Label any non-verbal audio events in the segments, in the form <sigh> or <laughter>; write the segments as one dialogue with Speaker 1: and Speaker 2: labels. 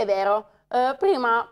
Speaker 1: è vero, eh, prima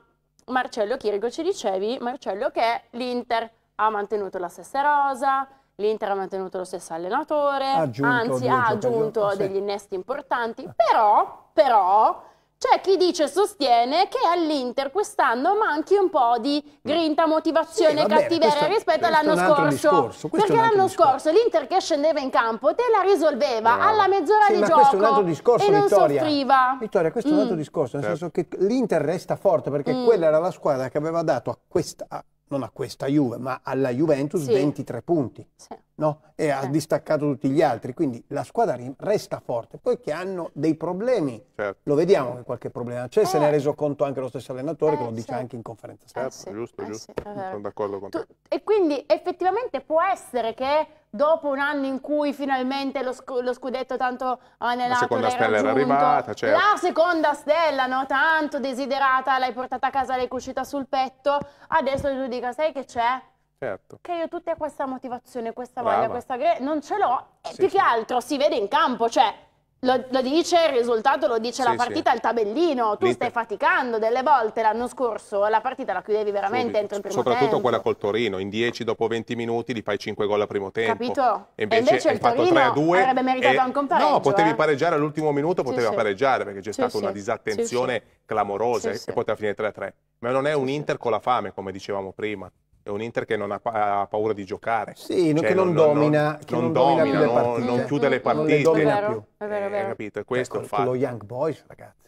Speaker 1: Marcello Chirico ci dicevi, Marcello, che l'Inter ha mantenuto la stessa rosa, l'Inter ha mantenuto lo stesso allenatore, aggiunto anzi ha aggiunto ah, degli sì. innesti importanti, però, però c'è chi dice e sostiene che all'Inter quest'anno manchi un po' di grinta, mm. motivazione, sì, vabbè, cattiveria questo, rispetto all'anno scorso. perché l'anno scorso l'Inter che scendeva in campo te la risolveva no. alla mezz'ora sì, di gioco discorso, e non Vittoria. soffriva.
Speaker 2: Vittoria, questo mm. è un mm. altro discorso, nel certo. senso che l'Inter resta forte perché mm. quella era la squadra che aveva dato a questa, non a questa Juve, ma alla Juventus sì. 23 punti. Sì no? e ha certo. distaccato tutti gli altri, quindi la squadra resta forte, poiché hanno dei problemi, certo. lo vediamo che qualche problema c'è, cioè, eh. se ne è eh. reso conto anche lo stesso allenatore eh, che lo eh, dice certo. anche in conferenza eh, stampa. Certo, giusto, giusto, sono d'accordo con te.
Speaker 1: e quindi effettivamente può essere che dopo un anno in cui finalmente lo, sc lo scudetto tanto anelato La seconda stella era arrivata, certo. La seconda stella, no? tanto desiderata, l'hai portata a casa, l'hai cucita sul petto, adesso tu dica, sai che c'è? Certo. Che io tutta questa motivazione, questa Brava. voglia, questa non ce l'ho. sì, più sì. che altro si vede in campo, cioè lo, lo dice il risultato, lo dice sì, la partita, il tabellino. Tu stai faticando delle volte l'anno scorso, la partita la chiudevi veramente Subito. entro il primo Soprattutto tempo. Soprattutto
Speaker 3: quella col Torino, in 10 dopo 20 minuti li fai 5 gol al primo tempo. Capito? E invece, e invece il Torino a 2, avrebbe meritato e... anche un pareggio. No, potevi eh? pareggiare all'ultimo minuto, poteva pareggiare perché c'è stata una disattenzione clamorosa e poteva finire 3-3. Ma non è un Inter con la fame, come dicevamo prima è un Inter che non ha, pa- ha paura di giocare. Sì, cioè, che non, non, domina, non, che non domina, domina non, non chiude le partite. Non le domina più. È vero, è eh, vero. Eh, capito? Cioè, questo ecco, fa. lo Young
Speaker 2: Boys, ragazzi.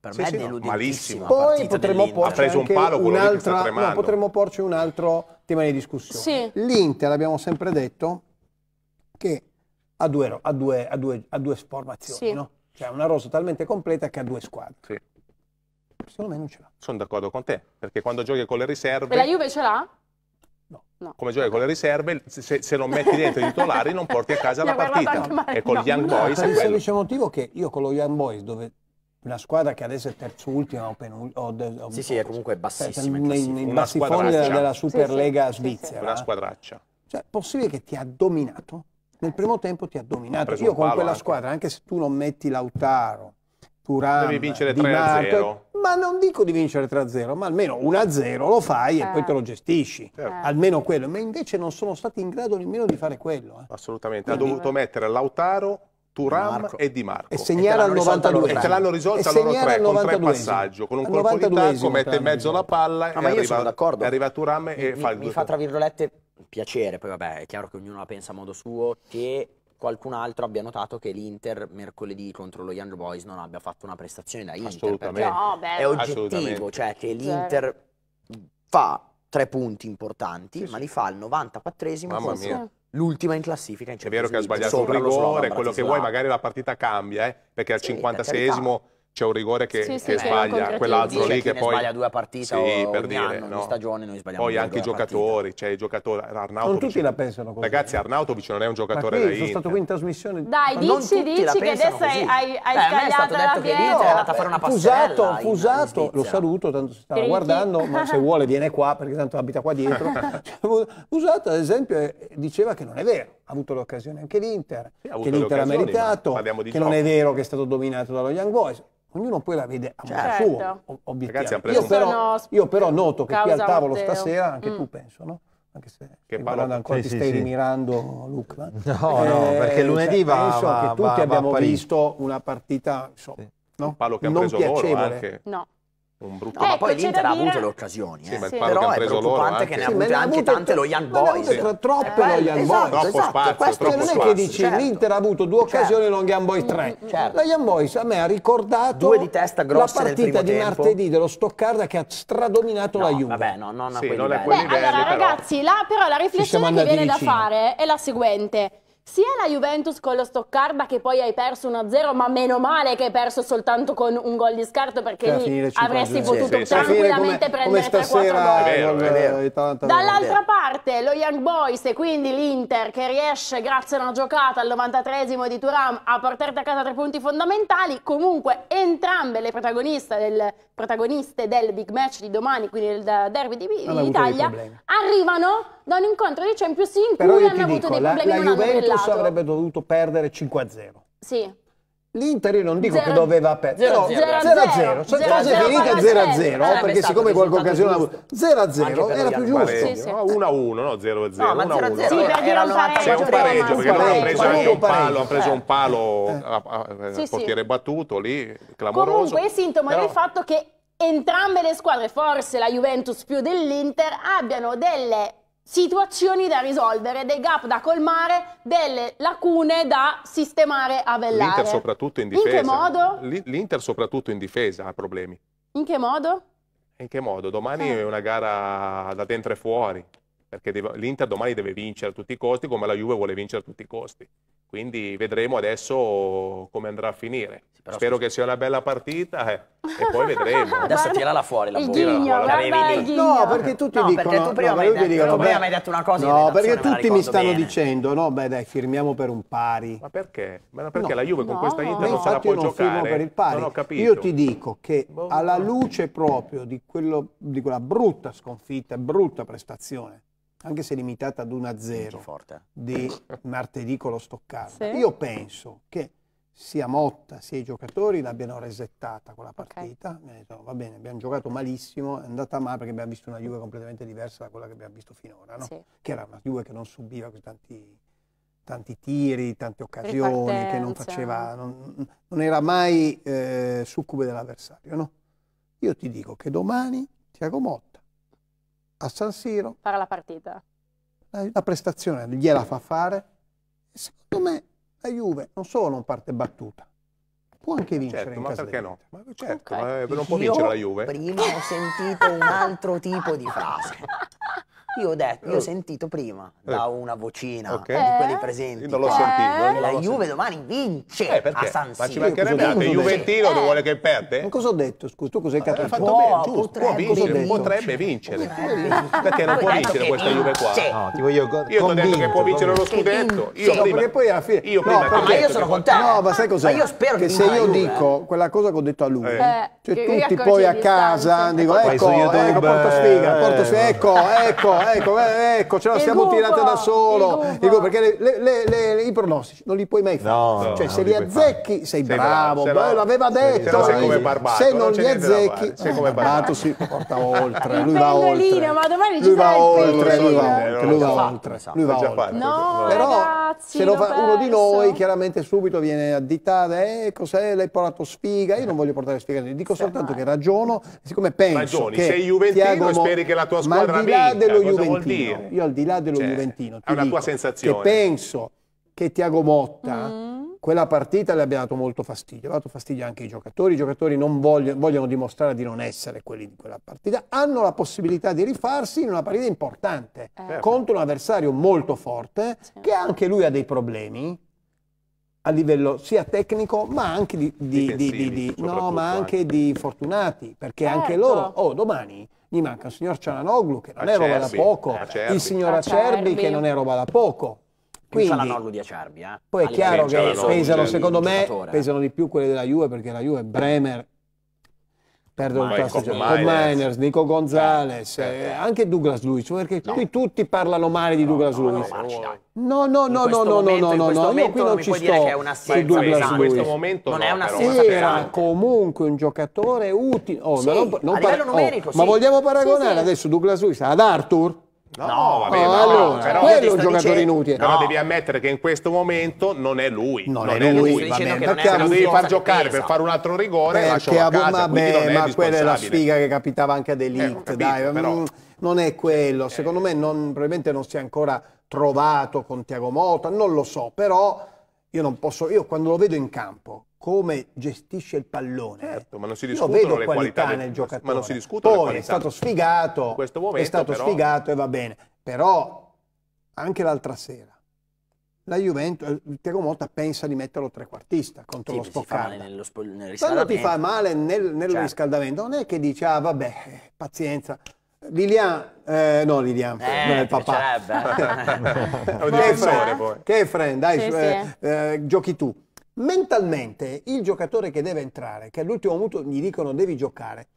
Speaker 3: Per sì, me sì, è deludente. Malissimo. Poi potremmo porci, un palo, un'altra, no, potremmo
Speaker 2: porci un altro tema di discussione. Sì. L'Inter, abbiamo sempre detto, che ha due, ha due, ha due, ha due formazioni, sì. no? Cioè una rosa talmente completa che ha due squadre.
Speaker 3: Sì. Secondo me non ce l'ha. Sono d'accordo con te, perché quando giochi con le riserve... E la Juve ce l'ha? No. Come giochi con le riserve, se, se non metti dentro i titolari non porti a <laughs> casa la partita. E con no. gli Young Boys no, è per il semplice
Speaker 2: motivo che io con lo Young Boys, dove una squadra che adesso è terzultima o penultima... Sì, sì, è comunque bassissima. In, nei bassi della Superlega sì, sì, svizzera.
Speaker 3: Sì, una squadraccia.
Speaker 2: Cioè, possibile che ti ha dominato? Nel primo tempo ti ha dominato. Ha io con quella anche. squadra, anche se tu non metti Lautaro, Curamba, Devi vincere 3-0. Ma non dico di vincere 3-0, ma almeno 1-0 lo fai eh. e poi eh. te lo gestisci. Certo. Eh. Almeno quello. Ma invece non sono stati in grado nemmeno di fare quello. Eh. Assolutamente. Quindi, ha dovuto mettere Lautaro,
Speaker 3: Turam Marco. e Di Marco. E segnare al 92. E ce l'hanno risolta loro tre con tre passaggio. Con un colpo di tacco mette in mezzo la palla ah, e arriva, arriva Turam e mi, fa il 2 Mi fa tra
Speaker 4: virgolette piacere, poi vabbè è chiaro che ognuno la pensa a modo suo, che qualcun altro abbia notato che l'Inter mercoledì contro lo Young Boys non abbia fatto una prestazione da Inter. Assolutamente. No, è oggettivo, cioè che l'Inter fa tre punti importanti, sì, ma li fa al 94esimo con l'ultima in classifica in Champions È vero che ha sbagliato un rigore, quello che vuoi, magari
Speaker 3: la partita cambia, eh, perché al sì, 56esimo c'è un rigore che, sì, che sì, sbaglia, quell'altro lì che poi... sbaglia due partite sì, o per dire, anno, no. stagione noi sbagliamo Poi anche i giocatori, cioè il giocatore Arnautovic, non tutti la pensano così. Ragazzi, eh. Arnautovic non è un giocatore qui, da sono stato
Speaker 2: qui in trasmissione... Dai, dici, dici che adesso così. hai, hai Beh, scagliato la pietra. No, è andata a fare una passeggiata. Fusato, fusato, lo saluto, tanto si stava guardando, ma se <laughs> vuole viene qua, perché tanto abita qua dietro. Fusato, <laughs> ad esempio, eh, diceva che non è vero ha avuto l'occasione anche l'Inter, che l'Inter ha meritato, che non è vero che è stato dominato dallo Young Boys. Ognuno poi la vede a certo. modo suo, obiettivamente. Io, però, io però noto che qui al tavolo Matteo. stasera, anche mm. tu penso, no? anche se che parlando ancora sì, ti stai sì. rimirando Luca. No, eh, no, perché eh, lunedì cioè, va, penso va, che tutti va, abbiamo visto una partita insomma, sì. no? Palo che ha non preso piacevole. anche.
Speaker 1: No un brutto
Speaker 2: no, ma poi ecco, l'Inter ha avuto
Speaker 4: le occasioni sì, eh. sì. però è preoccupante eh. che ne ha avute anche tante lo Young Boys sì. troppe eh, lo Young esatto, Boys esatto, spazio, questo non è che dici certo.
Speaker 2: l'Inter ha avuto due certo. occasioni certo. lo Young Boys tre mm, mm, mm, certo. la Young Boys a me ha ricordato due di testa grosse la partita di martedì dello Stoccarda che ha stradominato la Juve vabbè no, non a sì, quei non livelli, Beh, livelli allora ragazzi
Speaker 1: però la riflessione che viene da fare è la seguente sia la Juventus con lo Stoccarda che poi hai perso 1-0, ma meno male che hai perso soltanto con un gol di scarto perché lì avresti potuto sì, sì, tranquillamente come, prendere 3-4
Speaker 2: gol. Eh, Dall'altra
Speaker 1: parte lo Young Boys e quindi l'Inter che riesce grazie a una giocata al 93esimo di Turam a portarti a casa tre punti fondamentali, comunque entrambe le protagoniste del, protagoniste del big match di domani, quindi del derby di, Italia, arrivano da un incontro di Champions in cui hanno avuto dico, dei problemi la, la Juventus stesso
Speaker 2: avrebbe dovuto perdere 5-0. Sì. L'Inter io non dico zero, che doveva perdere, 0-0, no, cioè cose finite 0-0, eh, perché siccome qualche occasione avuto 0-0 era più giusto,
Speaker 3: 1-1, no 0-0, 1-1. Sì, era un pareggio, pareggio perché loro hanno preso anche un palo, ha preso un palo eh. a eh, portiere battuto lì, clamoroso. Comunque è sintomo del
Speaker 1: fatto che entrambe le squadre, forse la Juventus più dell'Inter, abbiano delle situazioni da risolvere, dei gap da colmare, delle lacune da sistemare a vellare. L'Inter soprattutto
Speaker 3: in difesa. In che modo? L'Inter soprattutto in difesa ha problemi.
Speaker 1: In che modo?
Speaker 3: In che modo? Domani eh. è una gara da dentro e fuori perché l'Inter domani deve vincere a tutti i costi come la Juve vuole vincere a tutti i costi. Quindi vedremo adesso come andrà a finire. Sì, Spero che sia una bella partita eh. e poi <laughs> vedremo. Adesso tirala fuori la il
Speaker 2: No, perché tutti no, dicono... Perché tu prima, no, mi, hai hai
Speaker 4: detto una cosa No, perché tutti mi stanno bene.
Speaker 2: dicendo, no, beh dai, firmiamo per un pari. Ma
Speaker 4: perché?
Speaker 3: Ma perché no, la Juve con questa Inter non se la può non giocare? per il pari. Non ho capito. Io ti dico
Speaker 2: che boh. alla luce proprio di, quello, di quella brutta sconfitta, brutta prestazione anche se limitata ad 1-0 eh. di martedì con lo Stoccarda, sì. io penso che sia Motta sia i giocatori l'abbiano resettata quella partita. Okay. Detto, va bene, abbiamo giocato malissimo, è andata male perché abbiamo visto una Juve completamente diversa da quella che abbiamo visto finora, no? sì. che era una Juve che non subiva tanti, tanti tiri, tante occasioni, che non faceva, non, non era mai eh, succube dell'avversario. No? Io ti dico che domani Tiago Motta a San Siro.
Speaker 1: Farà la partita.
Speaker 2: La, la prestazione gliela fa fare. Secondo me la Juve non solo non parte battuta, può anche vincere certo, in ma casa perché no?
Speaker 3: Ma certo,
Speaker 2: okay. ma non può Io vincere la Juve. Prima ho sentito un altro tipo di frase. <laughs> Io ho, detto, io ho eh. sentito prima eh.
Speaker 4: da una vocina okay. di quelli eh? presenti. Io non l'ho eh. sentito. La Juve domani vince eh, a San Siro. Ma ci mancherebbe altro. Il Juventino non vuole
Speaker 2: che perde. Ma cosa ho detto? Scusa, tu cos'hai Ha Fatto bene, giusto. Potrebbe, può vincere, potrebbe vincere. Perché non può vincere questa Juve
Speaker 3: qua? No, ti
Speaker 5: voglio convinto. Io ho detto che può vincere lo
Speaker 3: scudetto. Io prima, perché poi alla fine... Io prima no, ma io sono
Speaker 2: contento. No, ma sai cos'è? io spero che se io dico quella cosa che ho detto a lui, cioè tutti poi a casa dico ecco, ecco, ecco porto sfiga, porto sfiga, ecco, ecco, ecco, eh, ecco, ce la stiamo gufo, tirata da solo. Il gufo. perché le, le, le, i pronostici non li puoi mai fare. No, cioè, no, se li azzecchi fare. sei bravo, sei bravo, l'aveva detto. Se, se, barbato, se non, non li azzecchi, sei come Barbato si porta oltre. Lui va oltre. Ma domani ci sarà il pendolino. Lui va oltre. Lui va oltre. Però ragazzino. Se lo fa uno di noi, chiaramente subito viene a ditare, eh, cos'è, l'hai portato sfiga, io non voglio portare sfiga, dico sì, soltanto ma... che eh. ragiono, siccome penso Ragioni, che sei Juventino Tiago e speri che la tua squadra vinca, ma al di là dello io al di là dello cioè, Juventino, è una tua sensazione. che penso che Tiago Motta mm -hmm quella partita le abbia dato molto fastidio, ha dato fastidio anche ai giocatori, i giocatori non vogliono, vogliono dimostrare di non essere quelli di quella partita, hanno la possibilità di rifarsi in una partita importante eh. Certo. contro un avversario molto forte sì. che anche lui ha dei problemi a livello sia tecnico ma anche di, di, di, no, ma anche di fortunati, perché certo. anche loro, oh domani gli manca il signor Ciananoglu che non Acerbi. Ah, è roba da poco, Acerbi. Ah, il signor Acerbi, ah, Acerbi che non è roba da poco. Quindi, Più Cialanoglu
Speaker 4: di Acerbi. Eh? Poi è chiaro che pesano, secondo me,
Speaker 2: pesano di più quelli della Juve, perché la Juve, Bremer, perdono il tasto cioè, Miners, Nico Gonzalez, certo, eh, eh, eh. anche Douglas Luiz, perché no. qui tutti parlano male di no, Douglas no, Luiz. No, no, no, no, no, momento, no, no, no, io qui non ci sto è una su Douglas esatto. In questo momento non è una però, era comunque un giocatore utile. Oh, sì, oh, ma, non, non par- numerico, oh, sì. ma vogliamo paragonare sì, adesso Douglas Luiz ad Arthur? No, no, vabbè, no,
Speaker 4: allora, però
Speaker 3: quello è un giocatore dicendo, inutile. Però devi ammettere che in questo momento non è lui. Non, non è lui, lui. perché lo devi far giocare pesa. per fare un altro rigore. Perché, a casa, vabbè, ma quella è la sfiga
Speaker 2: che capitava anche ad Elite. Eh, capito, dai, mm, non è quello. Eh. Secondo eh. me, non, probabilmente non si è ancora trovato con Tiago Mota. Non lo so, però io non posso. Io quando lo vedo in campo, come gestisce il pallone.
Speaker 3: Certo, ma non si discutono le qualità del, nel giocatore. Ma non si discutono Poi le qualità. è stato
Speaker 2: sfigato,
Speaker 3: momento, è stato però... sfigato
Speaker 2: e va bene. Però anche l'altra sera la Juventus, il eh, Tiago Motta pensa di metterlo trequartista contro sì, lo Spoccarda.
Speaker 4: Nello spo- nel Quando ti fa male
Speaker 2: nel, nel certo. riscaldamento, non è che dici, ah vabbè, pazienza. Lilian, eh, no Lilian, eh, non è il papà. <laughs>
Speaker 3: è
Speaker 2: Che friend, dai, sì, eh, sì. Eh, giochi tu mentalmente il giocatore che deve entrare, che all'ultimo minuto gli dicono devi giocare,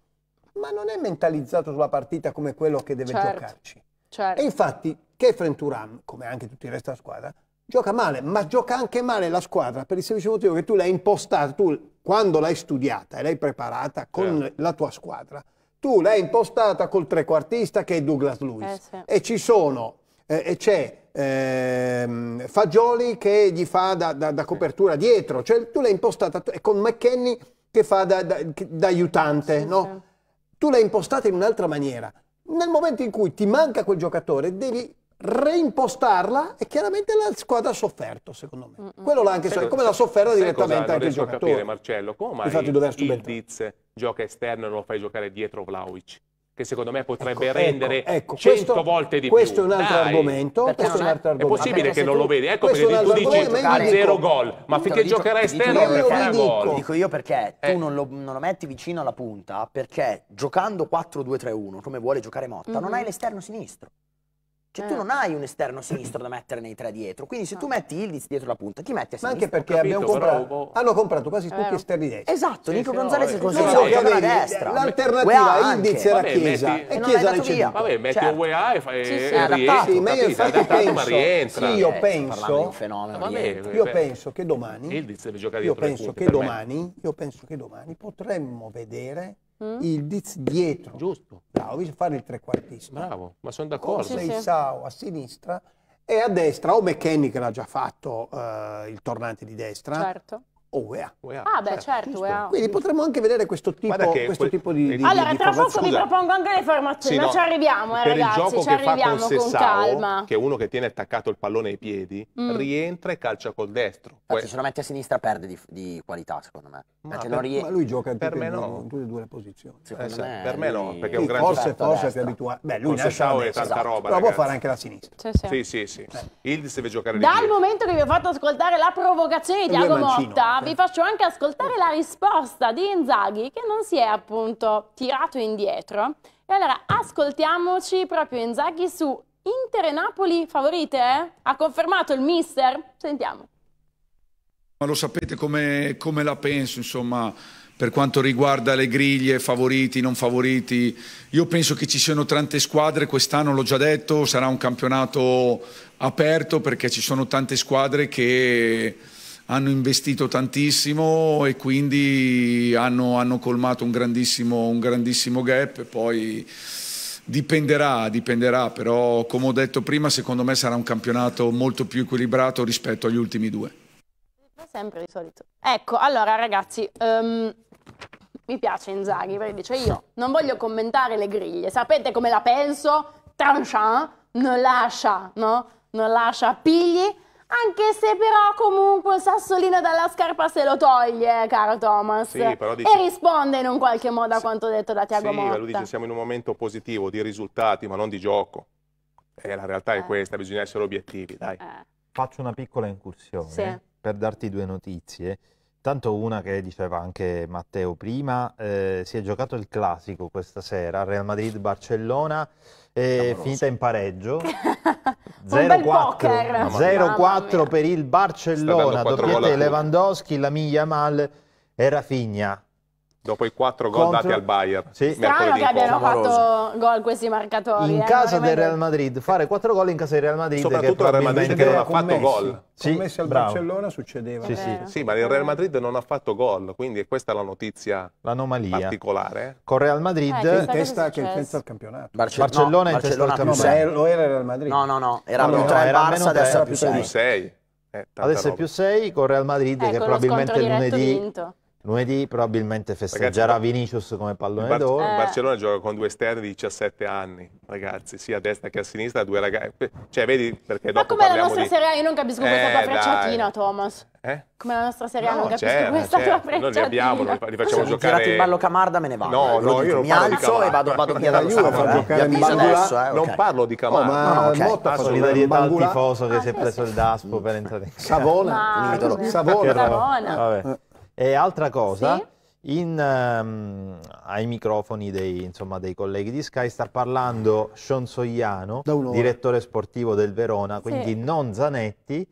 Speaker 2: ma non è mentalizzato sulla partita come quello che deve certo, giocarci. Certo. E infatti Kefren Turam, come anche tutti il resto della squadra, gioca male, ma gioca anche male la squadra per il semplice motivo che tu l'hai impostata, tu quando l'hai studiata e l'hai preparata con certo. la tua squadra, tu l'hai impostata col trequartista che è Douglas Lewis eh, sì. e ci sono, eh, e c'è ehm, Fagioli che gli fa da, da, da, copertura dietro, cioè tu l'hai impostata con McKenny che fa da, da aiutante, sì, no? sì. tu l'hai impostata in un'altra maniera. Nel momento in cui ti manca quel giocatore devi reimpostarla e chiaramente la squadra ha sofferto secondo
Speaker 5: me. Mm -mm. Quello l'ha anche sofferto, come l'ha
Speaker 2: sofferta direttamente anche il giocatore. Non capire
Speaker 3: Marcello, come mai Infatti, il Diz gioca esterno e non lo fai giocare dietro Vlaovic? che secondo me ecco, potrebbe ecco, rendere ecco, ecco, 100 questo, volte di questo più. È Dai, argomento, questo è un altro argomento. È possibile Vabbè, che non tu, lo vedi. Ecco perché tu dici giocare, zero gol, ma finché giocherà esterno non farà gol. Lo dico
Speaker 4: io perché eh. tu non lo, non lo, metti vicino alla punta perché giocando 4-2-3-1, come vuole giocare Motta, mm -hmm. non mm-hmm. hai l'esterno sinistro. Cioè, eh. tu non hai un esterno sinistro da mettere nei tre dietro. Quindi, se tu ah. metti Ildiz dietro la punta, ti metti a sinistra. Ma anche perché capito, comprato, però...
Speaker 2: Boh. hanno comprato quasi tutti eh. esterni destri. Esatto, sì, Nico sì, Gonzalez no, è considerato no, a destra. L'alternativa Ildiz era Vabbè, Chiesa. Metti... E Chiesa nel centro.
Speaker 3: Vabbè, metti certo. Cioè,
Speaker 2: UEA e fai. Sì,
Speaker 3: sì, adattato, sì, ma
Speaker 2: io infatti eh, penso. io penso. Io penso che domani. Ildiz deve giocare dietro. Io penso che domani potremmo vedere mm? il diz dietro. Giusto. Bravo, bisogna fare il trequartista. Bravo, ma sono d'accordo. Con Seisao sì, sì. a sinistra e a destra o McKenny che l'ha già fatto eh, il tornante di destra certo o UEA. Ah, beh,
Speaker 1: certo, certo
Speaker 2: Quindi potremmo anche vedere questo tipo, questo que tipo di, di, Allora, di tra poco vi propongo
Speaker 1: anche le formazioni, sì, no, ma ci arriviamo, eh, per ragazzi. Per il gioco che fa con, Sessao, calma.
Speaker 3: che è uno che tiene attaccato il pallone ai piedi, mm. rientra e calcia col destro. Poi... Se lo metti a sinistra
Speaker 4: perde di, di
Speaker 3: qualità, secondo
Speaker 4: me. Ma, per, rie... ma lui gioca
Speaker 2: per me no. in tutte e due le posizioni. Secondo eh, me, per me no, perché è un grande Forse, forse si abituato. Beh, lui Sessao è tanta roba, Però può fare anche la sinistra.
Speaker 1: Sì,
Speaker 3: sì, sì. Eh. Ildiz deve giocare di Dal
Speaker 1: momento che vi ho fatto ascoltare la provocazione di Diago Motta, vi faccio anche ascoltare la risposta di Inzaghi che non si è appunto tirato indietro. E allora ascoltiamoci proprio Inzaghi su Inter e Napoli favorite? Eh? Ha confermato il mister? Sentiamo.
Speaker 6: Ma lo sapete come, come la penso, insomma, per quanto riguarda le griglie, favoriti, non favoriti. Io penso che ci siano tante squadre, quest'anno l'ho già detto, sarà un campionato aperto perché ci sono tante squadre che hanno investito tantissimo e quindi hanno, hanno colmato un grandissimo, un grandissimo gap. Poi dipenderà, dipenderà, però come ho detto prima, secondo me sarà un campionato molto più equilibrato rispetto agli ultimi due.
Speaker 1: sempre di solito. Ecco, allora ragazzi, um, mi piace Inzaghi perché dice io non voglio commentare le griglie, sapete come la penso? Tranchant non lascia, no? Non lascia pigli anche se però comunque un sassolino dalla scarpa se lo toglie, caro Thomas. Sì, però dice... E risponde in un qualche modo a quanto detto da
Speaker 5: Tiago sì, Motta. lui dice
Speaker 3: siamo in un momento positivo di risultati, ma non di gioco. E eh, la realtà eh. è questa, bisogna essere obiettivi, dai. Eh.
Speaker 5: Faccio una piccola incursione sì. per darti due notizie. Tanto una che diceva anche Matteo prima, eh, si è giocato il classico questa sera, Real Madrid-Barcellona, eh, finita in pareggio. 0-4, <laughs> per il Barcellona, doppiette Lewandowski, Lamiglia Mal e Rafinha
Speaker 3: dopo i quattro gol Contro... dati al Bayern. Sì.
Speaker 1: Strano che abbiano fatto gol questi marcatori. In eh, casa
Speaker 5: del Real Madrid, fare quattro gol in casa del Real Madrid. Soprattutto il Real Madrid che non ha fatto gol. Sì, messi al Bravo. Barcellona succedeva. Sì, sì. Eh. sì,
Speaker 2: ma
Speaker 3: il Real Madrid non ha fatto gol, quindi questa è la notizia L'anomalia. particolare.
Speaker 5: Con Real
Speaker 2: Madrid... Eh, in testa che pensa al campionato. Barce- Barcellona no, in testa al campionato. No, lo era il Real Madrid. No, no, no,
Speaker 5: era no, più 3 no, Barça, adesso più
Speaker 3: 6. adesso è più
Speaker 5: 6 eh, con Real Madrid che ecco, probabilmente lunedì... Vinto Lunedì probabilmente festeggerà ragazzi, Vinicius come pallone Bar d'oro. Il
Speaker 3: Barcellona eh. gioca con due esterni di 17 anni, ragazzi, sia a destra che a sinistra, due ragazzi. Cioè, vedi perché Ma come la nostra di... Serie A,
Speaker 1: io non capisco eh, questa tua eh, frecciatina, dai. Thomas. Eh? Come la nostra Serie A, no, non capisco certo, questa certo. tua frecciatina. Noi
Speaker 3: li abbiamo, li facciamo giocare. Se tirate il ballo
Speaker 4: Camarda me ne vado. No, eh, no, io non mi
Speaker 3: parlo alzo e vado, vado <laughs> via da squadra. Eh. eh, Non parlo di Camarda. Oh, ma okay.
Speaker 5: solidarietà al tifoso che si è ah, preso il daspo per entrare in Savona. Savona. Savona. Ah, Vabbè. Eh, e altra cosa, sì? in, um, ai microfoni dei, insomma, dei, colleghi di Sky sta parlando Sean Sogliano, direttore sportivo del Verona, quindi sì. non Zanetti,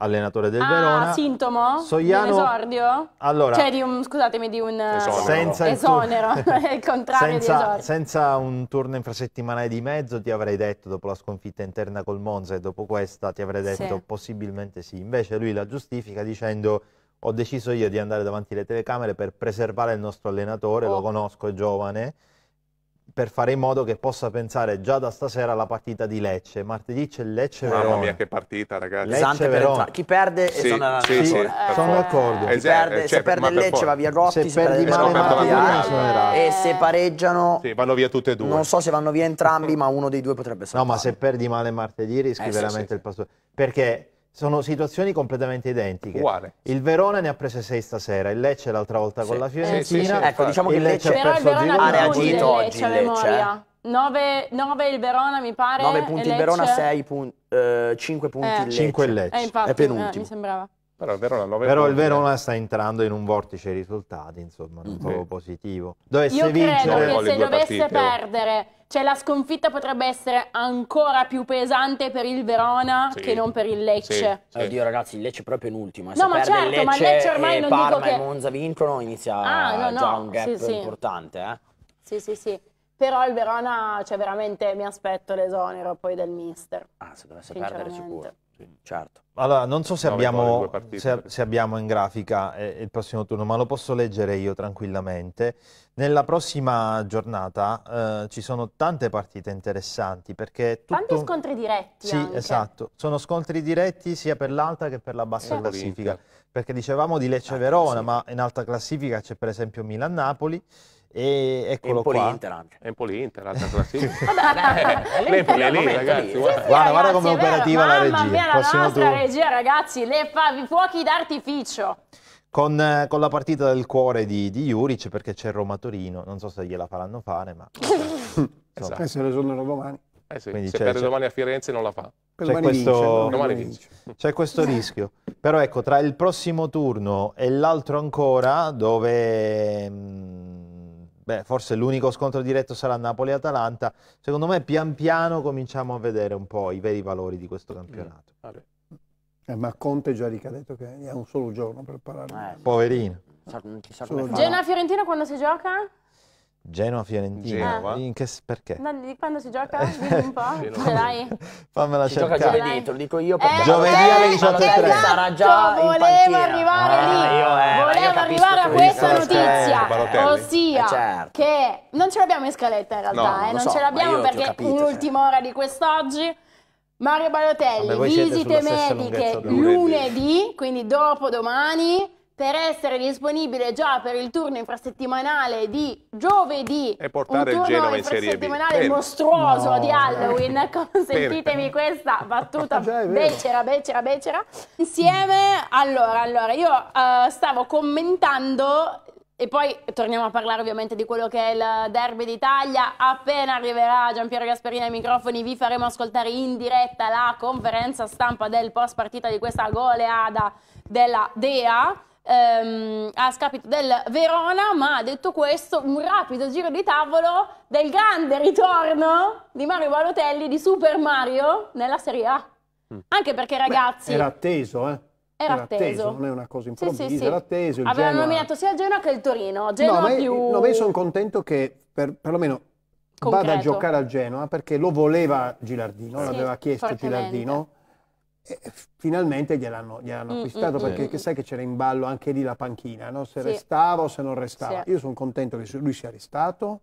Speaker 5: allenatore del ah, Verona.
Speaker 1: sintomo? Sogliano... Di un esordio? Allora... Cioè, di un, scusatemi, di un eh, esonero, senza esonero <laughs> il contrario senza,
Speaker 5: senza, un turno infrasettimanale di mezzo ti avrei detto, dopo la sconfitta interna col Monza e dopo questa, ti avrei detto sì. possibilmente sì. Invece lui la giustifica dicendo ho deciso io di andare davanti alle telecamere per preservare il nostro allenatore, oh. lo conosco, è giovane, per fare in modo che possa pensare già da stasera alla partita di Lecce. Martedì c'è Lecce Mamma Verona. Mamma mia
Speaker 3: che partita, ragazzi. Lecce Verona. Chi perde sì, sono sì, sì, eh, sono d'accordo. Chi perde, eh, cioè, se perde Lecce va via Gotti, se, se perdi male e se pareggiano sì, vanno via tutte e due. Non so
Speaker 5: se vanno via entrambi, ma uno dei due potrebbe saltare. No, ma se perdi male martedì rischi eh, veramente il passo. Perché sono situazioni completamente identiche. Uguale. Il Verona ne ha prese 6 stasera, il Lecce l'altra volta sì. con la Fiorentina. Sì, sì, ecco, diciamo il Lecce, Lecce ha perso il Verona ha reagito oggi il Lecce.
Speaker 1: 9, eh. 9, il Verona mi pare 9 punti Lecce. il Verona 6
Speaker 5: pun- eh, 5 punti eh. il Lecce 5 il Lecce eh, infatti, è eh, penultimo mi sembrava però il Verona, Però il Verona eh. sta entrando in un vortice di risultati, insomma, un mm -hmm. positivo. Dovesse Io vincere... credo che se dovesse partite, oh. perdere
Speaker 1: cioè la sconfitta potrebbe essere ancora più pesante per il Verona sì. che non per il Lecce. Sì, sì. Oddio
Speaker 4: ragazzi, il Lecce è proprio in ultima. Se no, ma certo, il Lecce, ma il Lecce ormai non Parma dico che... e Monza vincono inizia ah, no, no. già un gap sì, importante. Eh?
Speaker 1: Sì, sì, sì. Però il Verona, cioè veramente mi aspetto l'esonero poi del mister. Ah, se dovesse
Speaker 4: perdere sicuro.
Speaker 5: Certo. Allora, non so se, no, abbiamo, se, se abbiamo, in grafica eh, il prossimo turno, ma lo posso leggere io tranquillamente. Nella prossima giornata eh, ci sono tante partite interessanti perché... Tutto... Tanti
Speaker 1: scontri diretti Sì, anche. esatto.
Speaker 5: Sono scontri diretti sia per l'alta che per la bassa eh. classifica. Perché dicevamo di Lecce-Verona, ah, ma in alta classifica c'è per esempio Milan-Napoli. E eccolo Empoli qua. Interland.
Speaker 3: Empoli Inter, alta classifica. <laughs> l'Empoli è lì, ragazzi. Sì, sì, guarda, ragazzi, guarda come
Speaker 5: operativa la regia. Mamma mia, la nostra tu... regia,
Speaker 1: ragazzi, le fa... fuochi d'artificio.
Speaker 5: Con, con, la partita del cuore di, di Juric, perché c'è Roma-Torino, non so se gliela faranno fare, ma... esatto. <laughs> Eh, se lo sono domani. Eh sì, Quindi se perde domani
Speaker 3: a Firenze non la fa.
Speaker 5: C'è questo, no? questo, rischio. Però ecco, tra il prossimo turno e l'altro ancora, dove... Mh, mm, Beh, forse l'unico scontro diretto sarà Napoli-Atalanta. Secondo me pian piano cominciamo a vedere un po' i veri valori di questo mm, campionato. Mm.
Speaker 2: Eh, ma Conte già ha detto che è un solo giorno per parlare. Eh,
Speaker 5: Poverino. Gena
Speaker 1: Fiorentina quando si gioca?
Speaker 5: Genoa-Fiorentina? Genova. In che, perché?
Speaker 1: Da, di quando si gioca? Eh, Dimmi un po'. <laughs> Ce l'hai?
Speaker 5: Fammela si cercare. Gioca giovedì, te lo dico io. Eh, perché eh, giovedì alle 18.30. Eh, esatto, Sarà già volevo arrivare ah,
Speaker 1: lì. Io, eh, volevo arrivare a questa notizia. Eh, ossia, certo. che non ce l'abbiamo in scaletta in realtà. No, eh, non so, ce l'abbiamo perché un'ultima cioè. ora di quest'oggi. Mario Balotelli, visite mediche lunedì, quindi dopo domani per essere disponibile già per il turno infrasettimanale di giovedì e portare il Genova in Serie B. settimanale mostruoso no, di Halloween, <laughs> consentitemi questa battuta <laughs> becera, becera, becera. Insieme, allora, allora io uh, stavo commentando e poi torniamo a parlare ovviamente di quello che è il derby d'Italia. Appena arriverà Giampiero Gasperini ai microfoni vi faremo ascoltare in diretta la conferenza stampa del post partita di questa goleada della DEA ehm, a scapito del Verona, ma detto questo, un rapido giro di tavolo del grande ritorno di Mario Balotelli di Super Mario nella Serie A. Mm. Anche perché ragazzi... Beh, era
Speaker 2: atteso, eh? Era, atteso. atteso. non è una cosa improvvisa, sì, sì, sì. era atteso. Avevano Genoa... nominato
Speaker 1: sia il Genoa che il Torino. Genoa no, ma più... no, io sono
Speaker 2: contento che per, perlomeno Concreto. vada a giocare al Genoa perché lo voleva Gilardino, l'aveva chiesto fortemente. Gilardino e finalmente gliel'hanno, gliel'hanno mm, mm, acquistato mm, perché mm. sai che c'era in ballo anche lì la panchina, no? se sì. restava o se non restava. Sì. Io sono contento che lui sia restato,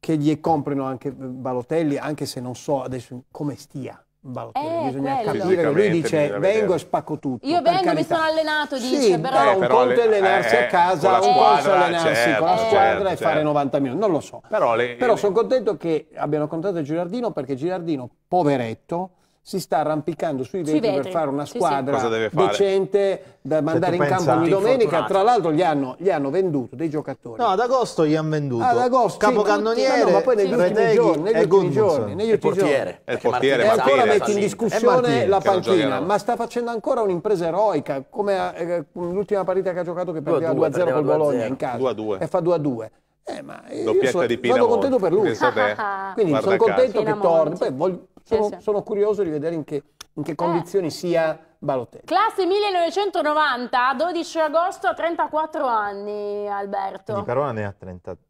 Speaker 2: che gli comprino anche mm, Balotelli, anche se non so adesso come stia. Balotelli, eh, bisogna quello. capire che lui dice vengo e spacco tutto. Io vengo, carità. mi sono
Speaker 1: allenato, dice, sì, però...
Speaker 2: Eh, un però conto è allenarsi eh, a casa, un conto è allenarsi certo, con la certo, squadra certo, e certo. fare 90 certo. minuti, non lo so. Però, però sono contento che abbiano contato Girardino perché Girardino, poveretto, si sta arrampicando sui vetri, vetri. per fare una squadra sì, sì. decente da mandare in campo ogni domenica. Tra l'altro gli hanno, gli hanno, venduto dei giocatori. No, ad agosto gli hanno venduto. Ad agosto, capocannoniere, sì, ma, no, ma poi negli ultimi giorni, negli ultimi giorni, negli ultimi portiere, giorni. portiere, e ancora mette in discussione la panchina, ma sta facendo ancora un'impresa eroica, come eh, l'ultima partita che ha giocato che perdeva 2-0 col Bologna in casa.
Speaker 3: 2-2. E fa
Speaker 2: 2-2. Eh,
Speaker 3: ma io so, di Pinamonte. sono contento per lui. <laughs> Quindi sono contento che torni.
Speaker 2: Poi sono, sono, curioso di vedere in che, in che eh. condizioni eh. sia Balotelli.
Speaker 1: Classe 1990, 12 agosto, 34 anni Alberto. Di
Speaker 2: Parona ne ha 33.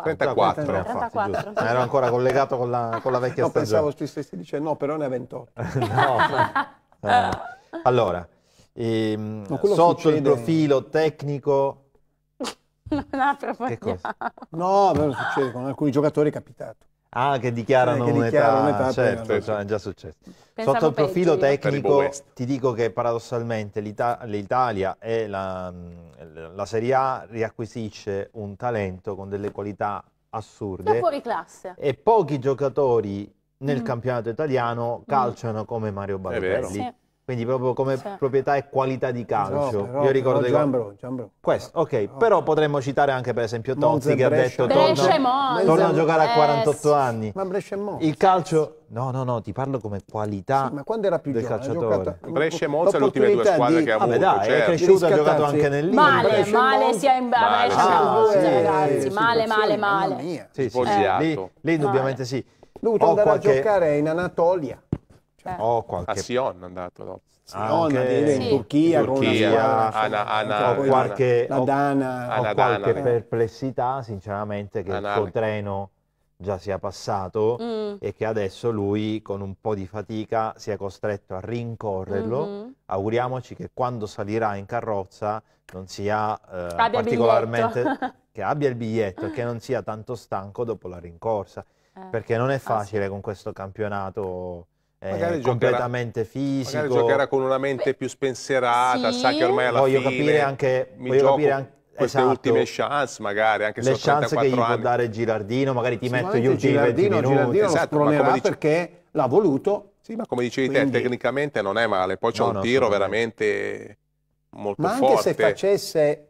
Speaker 2: 34, 34, 34. Infatti, eh, ero
Speaker 5: ancora collegato con la, con la vecchia no, stagione.
Speaker 2: Pensavo stessi dicendo, no, però ne ha
Speaker 5: 28. <laughs> no, no. <laughs> Eh, allora, ehm, sotto succede... il profilo tecnico... <laughs> Non apro, che cosa?
Speaker 2: No, però succede con alcuni giocatori è capitato.
Speaker 5: Ah, che dichiarano, eh, un'età, un'età certo, è già successo. Pensavo Sotto il profilo peggio, tecnico ti dico che paradossalmente l'Ita- l'Italia e la, mm, la Serie A riacquisisce un talento con delle qualità assurde. Da fuori
Speaker 1: classe. E
Speaker 5: pochi giocatori nel mm. campionato italiano calciano mm. come Mario Balotelli. È vero. Sì. Quindi proprio come sì. proprietà e qualità di calcio. No, però, Io ricordo però, Giambro, Giambro. Questo, ok. No. Però potremmo citare anche per esempio Tozzi che ha detto Brescia torna, torna a giocare a 48 eh, anni. Ma Brescia e Monza. Il calcio... No, no, no, ti parlo come qualità sì, ma quando era più del giovane, calciatore. Giocato... Brescia e Monza le ultime due squadre di... che ha avuto. Ah, beh, dai, cioè, è cresciuto, ha giocato
Speaker 3: anche nell'Inter. Male,
Speaker 2: Brescia male
Speaker 1: sia in Brescia Monza, ragazzi. Male, male, male.
Speaker 2: Sì, sì. Lì indubbiamente sì. Dovuto andare a giocare in Anatolia. Cioè, eh.
Speaker 3: Ho qualche... A Sion è andato dopo. Sion, anche... in Turchia, in Turchia sua... Ana,
Speaker 2: Ana, ho qualche,
Speaker 5: ho, Dana, ho qualche Dana, perplessità, sinceramente, che Anale. il suo treno già sia passato mm. e che adesso lui con un po' di fatica sia costretto a rincorrerlo. Mm -hmm. Auguriamoci che quando salirà in carrozza non sia eh, particolarmente... <laughs> che abbia il biglietto e che non sia tanto stanco dopo la rincorsa, eh. perché non è facile ah, sì. con questo campionato eh, completamente fisico. Magari giocherà con
Speaker 3: una mente più spensierata, sì. sa che ormai alla voglio fine capire anche, mi voglio capire anche
Speaker 5: queste esatto. ultime chance magari anche le chance che gli anni. può dare Girardino magari ti metto gli ultimi Girardino, 20 minuti Girardino esatto, lo spronerà dice...
Speaker 2: perché l'ha voluto sì ma come
Speaker 3: dicevi Quindi... te tecnicamente non è male poi c'è no, un no, tiro veramente molto ma forte ma anche se
Speaker 2: facesse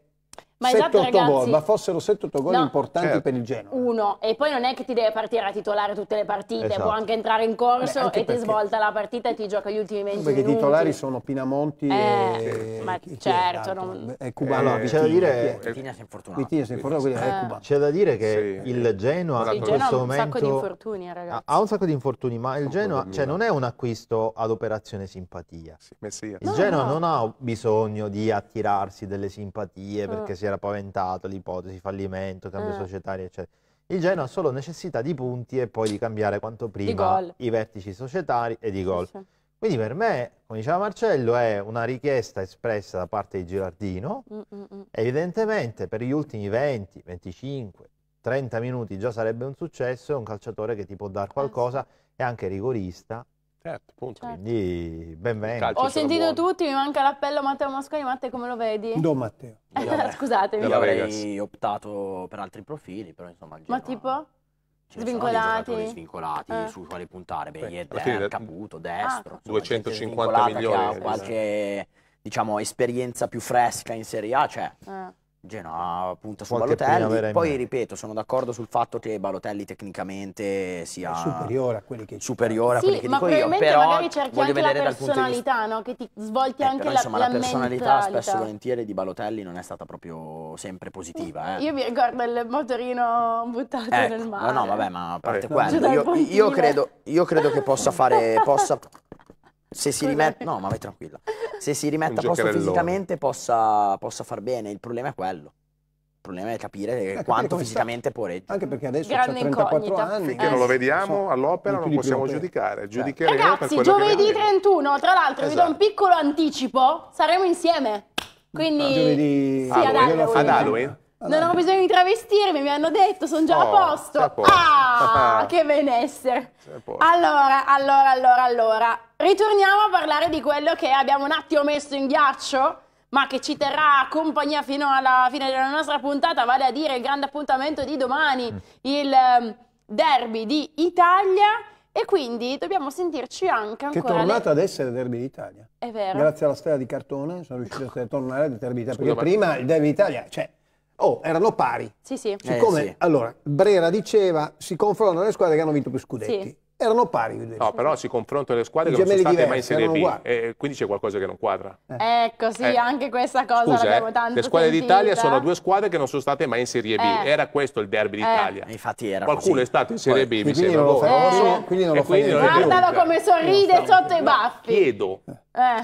Speaker 2: ma 7-8 esatto, ragazzi, gol, ma fossero 7-8 gol no, importanti certo. per il Genoa. Uno,
Speaker 1: e poi non è che ti deve partire a titolare tutte le partite, esatto. può anche entrare in corso Beh, e ti svolta la partita e ti gioca gli ultimi 20 perché minuti. Perché i titolari sono
Speaker 2: Pinamonti eh, e... Ma certo, è,
Speaker 1: non...
Speaker 4: cubano. Eh, c'è da dire... Vitina si è infortunato.
Speaker 5: Vitina si è infortunato, eh. C'è da dire che sì. il Genoa in questo momento... ha un sacco di
Speaker 1: infortuni, eh, ragazzi. Ha
Speaker 5: un sacco di infortuni, ma il Genoa cioè, non è un acquisto ad operazione simpatia. il Genoa non ha bisogno di attirarsi delle simpatie mm. perché si è era paventata l'ipotesi, fallimento, cambio eh. societario, eccetera. Il Genoa ha solo necessità di punti e poi di cambiare quanto prima i vertici societari e di gol. Sì. Quindi per me, come diceva Marcello, è una richiesta espressa da parte di Girardino. Mm -mm. mm. Evidentemente per gli ultimi 20, 25, 30 minuti già sarebbe un successo, è un calciatore che ti può dare eh, qualcosa, è anche rigorista, Certo, punto. Certo. Quindi benvenuto. Ho sentito
Speaker 1: tutti, mi manca l'appello Matteo Mosconi. Matteo, come lo vedi? Don Matteo. Eh, scusatemi. Io avrei
Speaker 4: optato per altri profili, però insomma... Ma
Speaker 1: genere... tipo? Cioè, svincolati. svincolati eh. su
Speaker 4: quali puntare. Beh, Beh, è Caputo, destro. Ah. 250 milioni. Ha qualche, diciamo, esperienza più fresca in Serie A, cioè... Eh Genoa punta su Qualche Balotelli, poi ripeto sono d'accordo sul fatto che Balotelli tecnicamente sia superiore a quelli che, superiore a quelli che dico io, però voglio vedere dal punto di... vista
Speaker 1: no? che ti svolti eh, anche però, la, insomma, la, la personalità mentalità. spesso
Speaker 4: volentieri di Balotelli non è stata proprio sempre positiva. Eh. Io
Speaker 1: mi ricordo il motorino buttato ecco, nel mare. No, no, vabbè, ma a parte eh,
Speaker 4: quello, io, io, credo, io credo che possa fare, possa se si rimette, no, ma vai tranquilla. Se si rimette a posto fisicamente possa, possa far bene, il problema è quello. Il problema è capire eh, quanto fisicamente può reggere Anche perché adesso ha 34 incognita. anni. Finché eh, non lo vediamo
Speaker 3: so, all'opera non possiamo giudicare. Cioè, giudicheremo Ragazzi, giovedì
Speaker 1: 31, tra l'altro esatto. vi do un esatto. piccolo anticipo, saremo insieme. Quindi... Ah,
Speaker 2: giovedì... Sì, ah, ad Halloween. Ad Halloween.
Speaker 1: Allora. Non ho bisogno di travestirmi, mi hanno detto, sono già oh, a posto. A posto. Ah, <laughs> che benessere. Allora, allora, allora, allora. Ritorniamo a parlare di quello che abbiamo un attimo messo in ghiaccio, ma che ci terrà compagnia fino alla fine della nostra puntata, vale a dire il grande appuntamento di domani, mm. il ehm, derby di Italia. E quindi dobbiamo sentirci anche ancora... Che è tornata le...
Speaker 2: ad essere Derby d'Italia.
Speaker 1: È vero. Grazie
Speaker 2: alla stella di cartone sono riusciti a tornare al Derby d'Italia. Perché prima il Derby d'Italia, cioè Oh, erano pari. Sì,
Speaker 1: sì. Siccome,
Speaker 2: eh, sì. allora, Brera diceva, si confrontano le squadre che hanno vinto più scudetti. Sì erano pari.
Speaker 3: No, però si confrontano le squadre I che non sono state diversi, mai in Serie B, eh, quindi c'è qualcosa che non quadra.
Speaker 1: Eh. Ecco, sì, eh. anche questa cosa Scusa, l'abbiamo eh, tanto Le squadre d'Italia sono due
Speaker 3: squadre che non sono state mai in Serie B, eh. era questo il derby eh. d'Italia. Infatti era Qualcuno così. è stato in Serie B, mi quindi sembra. Non lo
Speaker 2: quindi non lo quindi non
Speaker 3: Guardalo come sorride
Speaker 1: sotto
Speaker 2: i baffi.
Speaker 3: Chiedo.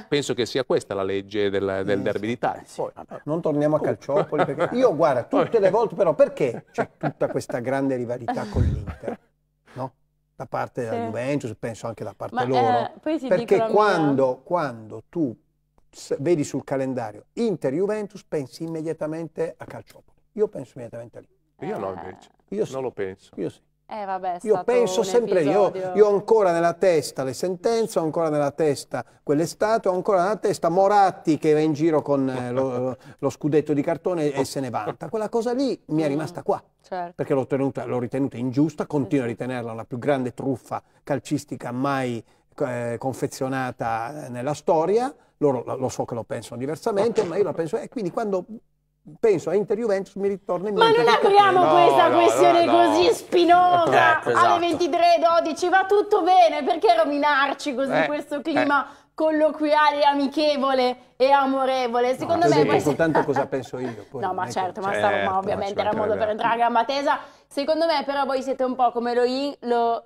Speaker 3: Penso che sia questa la legge del, del derby d'Italia. Poi,
Speaker 2: non torniamo a Calciopoli. Perché <laughs> io, guardo tutte le volte però, perché c'è tutta questa grande rivalità con l'Inter? No? da parte sì. della Juventus, penso anche da parte Ma, eh, loro, eh, perché quando, quando, tu vedi sul calendario Inter-Juventus pensi immediatamente a Calciopoli, io penso immediatamente a lì. Io no eh. invece, io sì. non lo penso. Io sì.
Speaker 1: Eh, vabbè, io penso sempre, io, io, ho
Speaker 2: ancora nella testa le sentenze, ho ancora nella testa quell'estate, ho ancora nella testa Moratti che va in giro con eh, lo, <laughs> lo, scudetto di cartone e se ne vanta. Quella cosa lì mi è mm, rimasta qua, certo. perché l'ho, tenuta, l'ho ritenuta ingiusta, continuo a ritenerla la più grande truffa calcistica mai eh, confezionata nella storia. Loro lo so che lo pensano diversamente, ma io la penso... E quindi quando penso a Inter Juventus mi ritorna in mente. Ma non apriamo no, questa no, questione no,
Speaker 1: così spinosa eh, esatto. alle 23.12, va tutto bene, perché rovinarci così eh, questo eh. clima? Eh colloquiale, amichevole e amorevole. Secondo no, me... Sì, poi... soltanto
Speaker 2: <laughs> cosa penso io. Poi no, ma certo, ma, certo, stavo, ma ovviamente ma era modo per entrare
Speaker 1: a gamba tesa Secondo me però voi siete un po' come lo, in, lo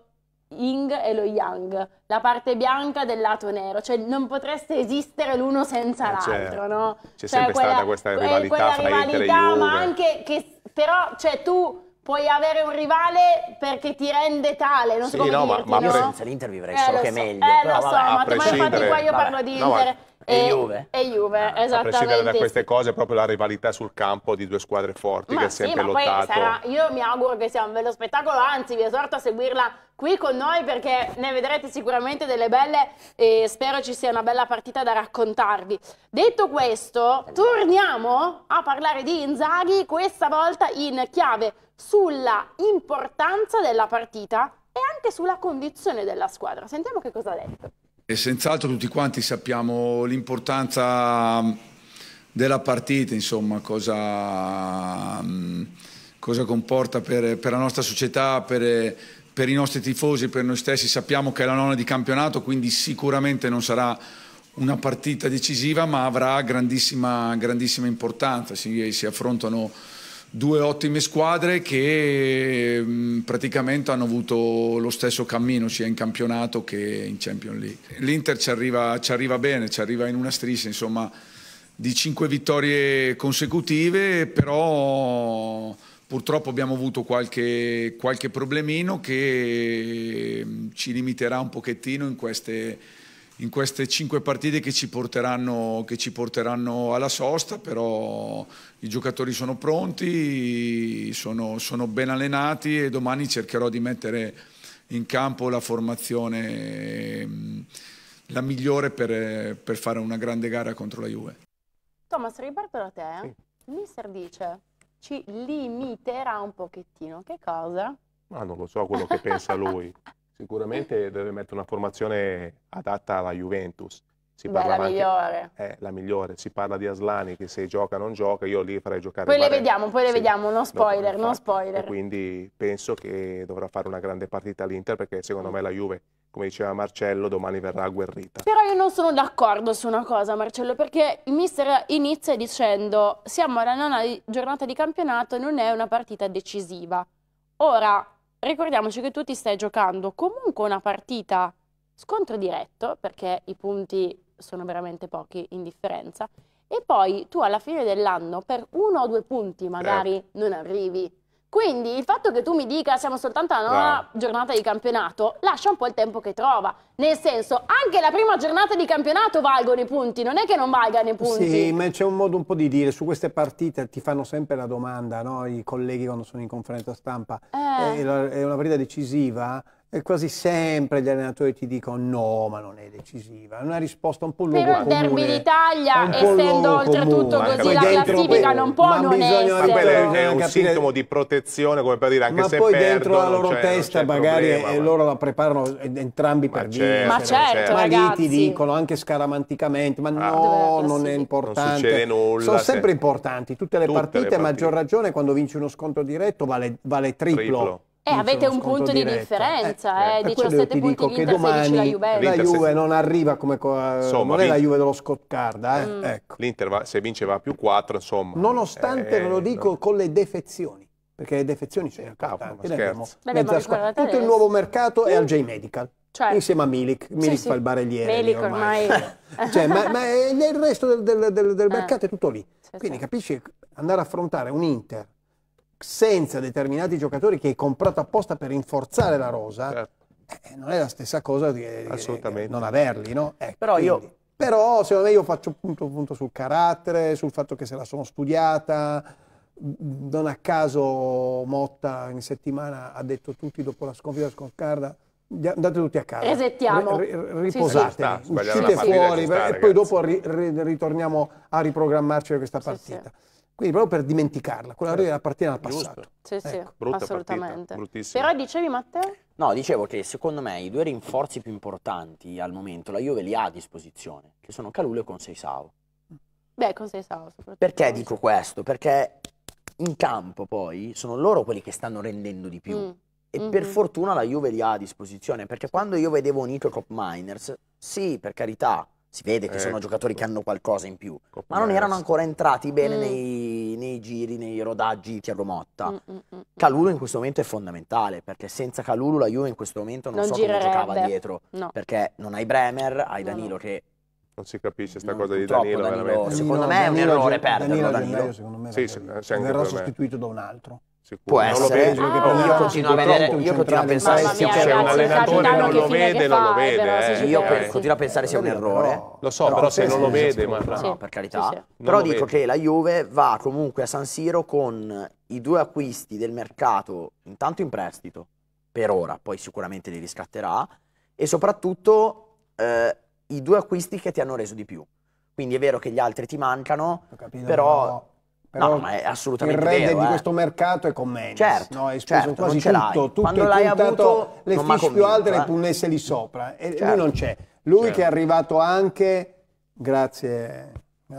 Speaker 1: Ying e lo Yang, la parte bianca del lato nero, cioè non potreste esistere l'uno senza eh, l'altro, certo. no? C'è cioè sempre quella, stata questa rivalità quella fra rivalità, Inter e ma anche che però cioè tu puoi avere un rivale perché ti rende tale, non sì, come no, dirti, ma, ma no? senza
Speaker 3: l'Inter vivrei eh, solo so, che meglio. Eh, però, lo so, vabbè, ma, ma infatti qua io vabbè. parlo di Inter. No, e, Juve.
Speaker 1: E Juve, ah, esattamente. A prescindere da queste
Speaker 3: cose, proprio la rivalità sul campo di due squadre forti ma che sì, è sempre lottato. Sarà,
Speaker 1: io mi auguro che sia un bello spettacolo, anzi vi esorto a seguirla qui con noi perché ne vedrete sicuramente delle belle e spero ci sia una bella partita da raccontarvi. Detto questo, torniamo a parlare di Inzaghi, questa volta in chiave sulla importanza della partita e anche sulla condizione della squadra. Sentiamo che cosa ha detto
Speaker 6: senz'altro tutti quanti sappiamo l'importanza mm, della partita, insomma, cosa, mm, cosa comporta per, per, la nostra società, per, per, i nostri tifosi, per noi stessi. Sappiamo che è la nona di campionato, quindi sicuramente non sarà una partita decisiva, ma avrà grandissima, grandissima importanza. Si, si affrontano due ottime squadre che mm, praticamente hanno avuto lo stesso cammino sia in campionato che in Champions League. L'Inter ci arriva, ci arriva bene, ci arriva in una striscia insomma, di cinque vittorie consecutive, però purtroppo abbiamo avuto qualche, qualche problemino che mm, ci limiterà un pochettino in queste in queste cinque partite che ci, che ci, porteranno, alla sosta, però i giocatori sono pronti, sono, sono, ben allenati e domani cercherò di mettere in campo la formazione mm, la migliore per, per fare una grande gara contro la Juve.
Speaker 1: Thomas, riparto da te. Sì. Mister dice ci limiterà un pochettino. Che cosa?
Speaker 3: Ma non lo so quello che pensa lui. <laughs> Sicuramente mm. deve mettere una formazione adatta alla Juventus. Si Beh, parla la anche, migliore. Eh, la migliore. Si parla di Aslani che se gioca non gioca, io lì farei giocare. Poi le
Speaker 1: vediamo, poi le sì. vediamo, non spoiler, non spoiler. E
Speaker 3: quindi penso che dovrà fare una grande partita all'Inter perché secondo me la Juve, come diceva Marcello, domani verrà agguerrita.
Speaker 1: Però io non sono d'accordo su una cosa Marcello perché il mister inizia dicendo siamo alla nona giornata di campionato, non è una partita decisiva. Ora, ricordiamoci che tu ti stai giocando comunque una partita scontro diretto, perché i punti sono veramente pochi in differenza, e poi tu alla fine dell'anno per uno o due punti magari eh. non arrivi quindi il fatto che tu mi dica siamo soltanto alla nona giornata di campionato lascia un po' il tempo che trova. Nel senso, anche la prima giornata di campionato valgono i punti, non è che non valgano i punti. Sì,
Speaker 2: ma c'è un modo un po' di dire, su queste partite ti fanno sempre la domanda, no? i colleghi quando sono in conferenza stampa, eh. è una partita decisiva, e quasi sempre gli allenatori ti dicono no, ma non è decisiva. È una risposta un po' lunga. Però il derby d'Italia, essendo oltretutto comune. così la classifica, non può non essere. Ma quello è un capire.
Speaker 3: sintomo di protezione, come per dire, anche ma se poi perdono, dentro la loro cioè, testa magari problema,
Speaker 2: eh, ma... loro la preparano entrambi per certo, vincere. Ma certo, certo, Ma lì ti dicono anche scaramanticamente, ma ah, no, non è importante. Non succede nulla. Sono sempre importanti tutte le tutte partite, a maggior ragione quando vinci uno scontro diretto vale, triplo
Speaker 1: eh, avete un punto diretto. di differenza, eh, eh. 17 eh, punti l'Inter, domani la Juve.
Speaker 2: La Juve non arriva come insomma, non è la Juve dello Scottcarda, eh. Mm.
Speaker 3: Ecco. L'Inter se vince va più 4, insomma.
Speaker 2: Nonostante, eh, ve lo dico, no. con le defezioni perché le defezioni sono importanti. Abbiamo, abbiamo tutto il nuovo mercato è mm. al J-Medical. Cioè, certo. insieme a Milik, Milik sì, sì. fa il barelliere Milik ormai, ormai. <laughs> cioè, ma, ma, il resto del, del, del ah. mercato è tutto lì sì, quindi capisci andare a affrontare un Inter senza determinati giocatori che hai comprato apposta per rinforzare la rosa, certo. eh, non è la stessa cosa di, di eh, non averli, no? Eh, però, quindi, io... però secondo me io faccio punto, punto sul carattere, sul fatto che se la sono studiata, non a caso Motta in settimana ha detto tutti dopo la sconfitta con Carda andate tutti a casa Esettiamo. riposate sì, sì. uscite fuori stare, e poi dopo ri ritorniamo a riprogrammarci questa partita sì, quindi proprio per dimenticarla, quella certo. partita dal passato. Giusto.
Speaker 3: Sì, ecco. sì, Brutta assolutamente. Partita,
Speaker 1: Però dicevi Matteo?
Speaker 4: No, dicevo che secondo me i due rinforzi più importanti al momento la Juve li ha a disposizione, che sono Calulu e Conseisao.
Speaker 1: Beh, Conseisao soprattutto.
Speaker 4: Perché dico questo? Perché in campo poi sono loro quelli che stanno rendendo di più. Mm. E mm -hmm. per mm-hmm. fortuna la Juve li ha a disposizione, perché quando io vedevo Nico Cop Miners, sì, per carità, si vede che ecco. sono giocatori che hanno qualcosa in più, Coppa ma non erano ancora entrati bene mm. nei, nei, giri, nei rodaggi Tiago Motta. Mm mm, mm, mm, Calulu in questo momento è fondamentale, perché senza Calulu la Juve in questo momento non, non so girerebbe. come giocava dietro, no. perché non hai Bremer, hai
Speaker 3: Danilo no. che... Non si capisce questa cosa di Danilo, Danilo, Danilo, Secondo me è un errore Danilo, perderlo Danilo. Danilo secondo me sì, se, verrà eh, sostituito
Speaker 2: da un altro. Può essere, non lo penso, ah, io, continuo a vedere, eh, eh. io continuo a pensare sia un allenatore non lo vede, non lo vede. Io continuo a pensare
Speaker 4: sia un errore. Lo so, però se non lo vede, ma no, per carità. Però dico che la Juve va comunque a San Siro con i due acquisti del mercato, intanto in prestito, per ora, poi sicuramente li riscatterà, e soprattutto eh, i due acquisti che ti hanno reso di più. Quindi è vero che gli altri ti mancano,
Speaker 2: capito, però... No però no, ma è assolutamente vero. Il re vero, di eh. questo mercato è Comments. Certo, no? Hai speso certo, quasi tutto. Tu Quando hai avuto le fiche più alte eh? le punnesse lì sopra. E certo. lui non c'è. Lui certo. che è certo. arrivato anche grazie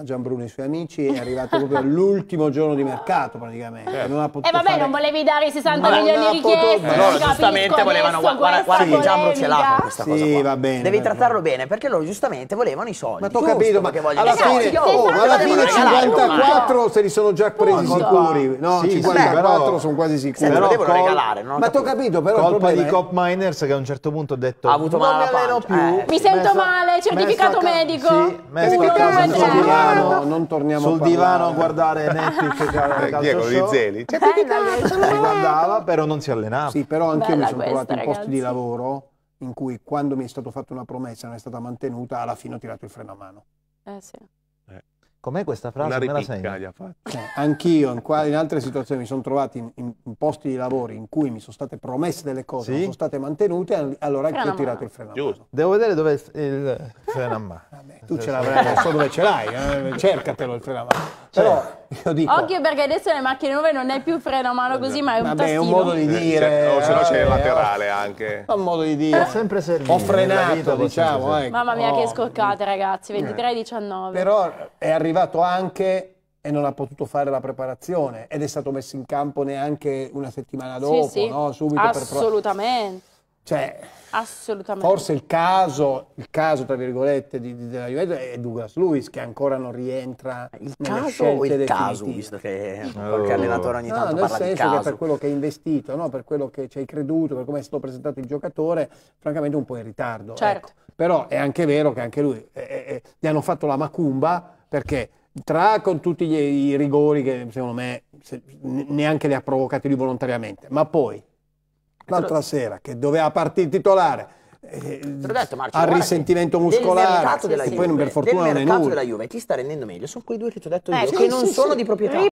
Speaker 2: Gian Bruno e i suoi amici è arrivato proprio all'ultimo <laughs> giorno di mercato praticamente. e eh. eh vabbè, fare... non
Speaker 1: volevi dare i 60 non milioni di richieste.
Speaker 2: Eh. No, giustamente volevano. Guarda, guarda che Gianbruno ce l'ha questa cosa. Sì, va bene. Devi
Speaker 1: trattarlo bene perché
Speaker 2: loro
Speaker 4: giustamente volevano i soldi. Ma ho capito, ma che vogliono alla fine, i soldi. Oh, alla fine 54
Speaker 2: se
Speaker 5: li sono già presi Punto. sicuri. No, sì, 54 sono quasi sicuri. lo devono regalare. Ma ti ho capito, però. Colpa di Cop Miners che a un certo punto ha detto: Ha avuto eh, male. Mi sento male, certificato medico. Sì, certificato medico divano,
Speaker 2: non torniamo sul divano a guardare Netflix e Diego Rizzeli. Cioè,
Speaker 5: eh, si
Speaker 2: guardava, però non si allenava. Sì, però anche io mi sono trovato in posti di lavoro in cui quando mi è stata fatta una promessa non è stata mantenuta, alla fine ho tirato il freno a mano. Eh sì. Com'è questa frase? Una ripicca gli ha fatto. Eh, anch'io in, in, altre situazioni mi sono trovato in, in, in, posti di lavoro in cui mi sono state promesse delle cose, sì? non sono state mantenute, allora anch'io ho tirato il freno Giusto. a mano. Devo vedere dove è il freno a mano. Vabbè, tu ce l'avrai, non so dove ce l'hai, eh? cercatelo il freno a mano. Cioè, Però <laughs> Dico, Occhio
Speaker 1: perché adesso le macchine nuove non è più freno a mano così, ma è un vabbè, tastino.
Speaker 2: è un modo di eh, dire. Eh, se no c'è il eh, laterale eh, anche. È un modo di dire. Ho sempre servito. Ho frenato, diciamo. Ecco. Mamma mia, oh. che
Speaker 1: scoccate, ragazzi. 23-19. Però
Speaker 2: è arrivato anche e non ha potuto fare la preparazione ed è stato messo in campo neanche una settimana dopo, sì, sì. No? Subito
Speaker 1: Assolutamente. Cioè, Assolutamente. Forse
Speaker 2: il caso, il caso tra virgolette, di, di, della Juventus è Douglas Luis che ancora non rientra il caso o il caso, visto che oh. qualche allenatore ogni tanto nel parla senso di caso. che per quello che hai investito, no? per quello che ci hai creduto, per come è stato presentato il giocatore, francamente un po' in ritardo. Ecco. Certo. Ecco. Però è anche vero che anche lui, eh, eh, eh, gli hanno fatto la macumba perché tra con tutti gli, i rigori che secondo me se, neanche li ha provocati lui volontariamente, ma poi l'altra sera che doveva partire titolare
Speaker 4: eh, detto, Marcio, al risentimento muscolare
Speaker 2: che Juve, poi per fortuna non è nulla. della
Speaker 6: Juve ti sta rendendo meglio sono quei due che ti ho detto eh, io, che sì, non sì, sono sì. di proprietà